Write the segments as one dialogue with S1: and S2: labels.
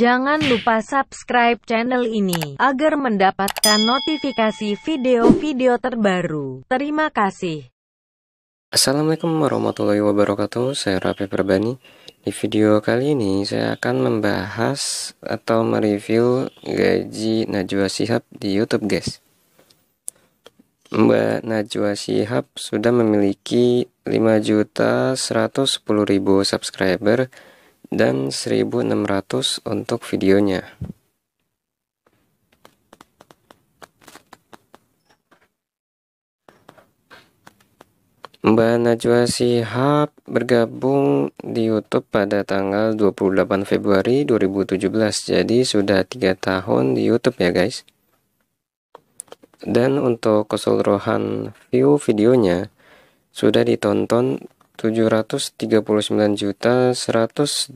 S1: Jangan lupa subscribe channel ini, agar mendapatkan notifikasi video-video terbaru. Terima kasih. Assalamualaikum warahmatullahi wabarakatuh, saya Rafi Perbani. Di video kali ini saya akan membahas atau mereview gaji Najwa Sihab di Youtube guys. Mbak Najwa Sihab sudah memiliki 5.110.000 subscriber dan 1600 untuk videonya. Mbak Najwa Sihab bergabung di YouTube pada tanggal 28 Februari 2017. Jadi sudah 3 tahun di YouTube ya guys. Dan untuk keseluruhan view videonya sudah ditonton 739.102.316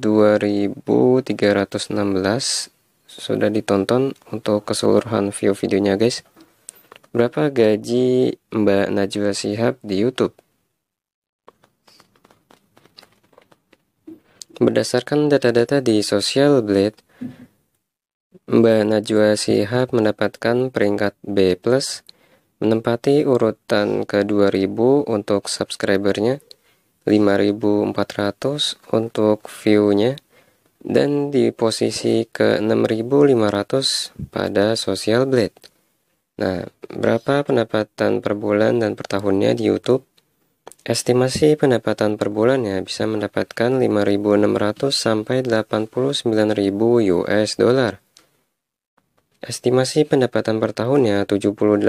S1: sudah ditonton untuk keseluruhan view videonya guys. Berapa gaji Mbak Najwa Sihab di YouTube? Berdasarkan data-data di Social Blade, Mbak Najwa Sihab mendapatkan peringkat B+, menempati urutan ke-2000 untuk subscribernya, 5400 untuk view-nya dan di posisi ke 6500 pada Social Blade. Nah, berapa pendapatan per bulan dan per tahunnya di YouTube? Estimasi pendapatan per bulannya bisa mendapatkan 5.600 sampai 89.000 US dollar. Estimasi pendapatan per tahunnya 78.000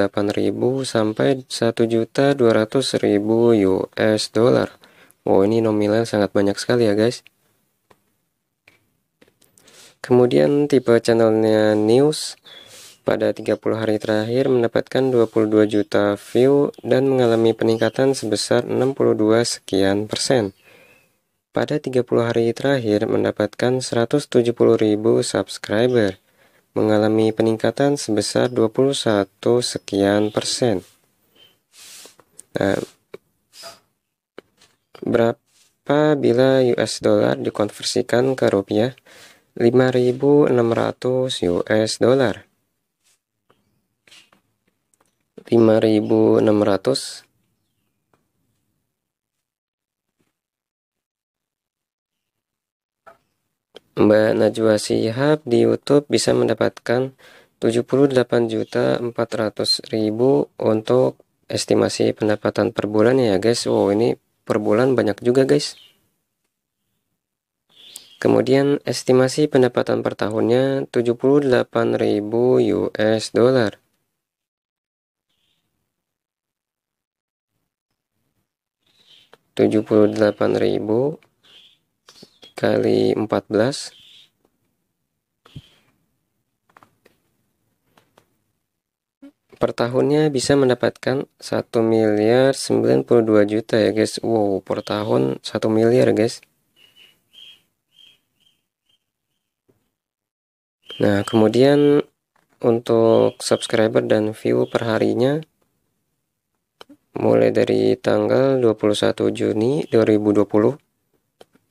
S1: sampai 1.200.000 US dollar. Wow, ini nominal sangat banyak sekali ya guys. Kemudian tipe channelnya news pada 30 hari terakhir mendapatkan 22 juta view dan mengalami peningkatan sebesar 62 sekian persen. Pada 30 hari terakhir mendapatkan ribu subscriber mengalami peningkatan sebesar 21 sekian persen. Nah, Berapa bila US dollar dikonversikan ke rupiah? 5600 US dollar. 5600 Mbak Najwa Sihab di YouTube bisa mendapatkan 78.400.000 untuk estimasi pendapatan per bulan ya guys. Wow, ini per bulan banyak juga guys. Kemudian estimasi pendapatan per tahunnya 78.000 US dollar. tujuh puluh delapan ribu kali empat belas per tahunnya bisa mendapatkan 1 miliar 92 juta ya guys wow per tahun 1 miliar guys nah kemudian untuk subscriber dan view perharinya mulai dari tanggal 21 Juni 2020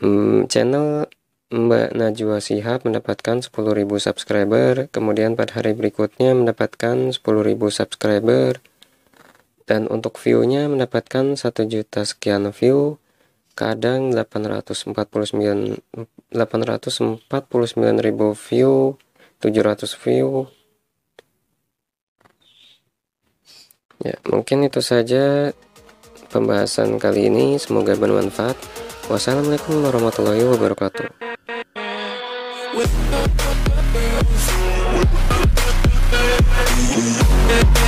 S1: hmm, channel Mbak Najwa Sihab mendapatkan 10.000 subscriber, kemudian pada hari berikutnya mendapatkan 10.000 subscriber, dan untuk view-nya mendapatkan 1 juta sekian view, kadang 849 849.000 view, 700 view. Ya, mungkin itu saja pembahasan kali ini, semoga bermanfaat. Wassalamualaikum warahmatullahi wabarakatuh. with the girls.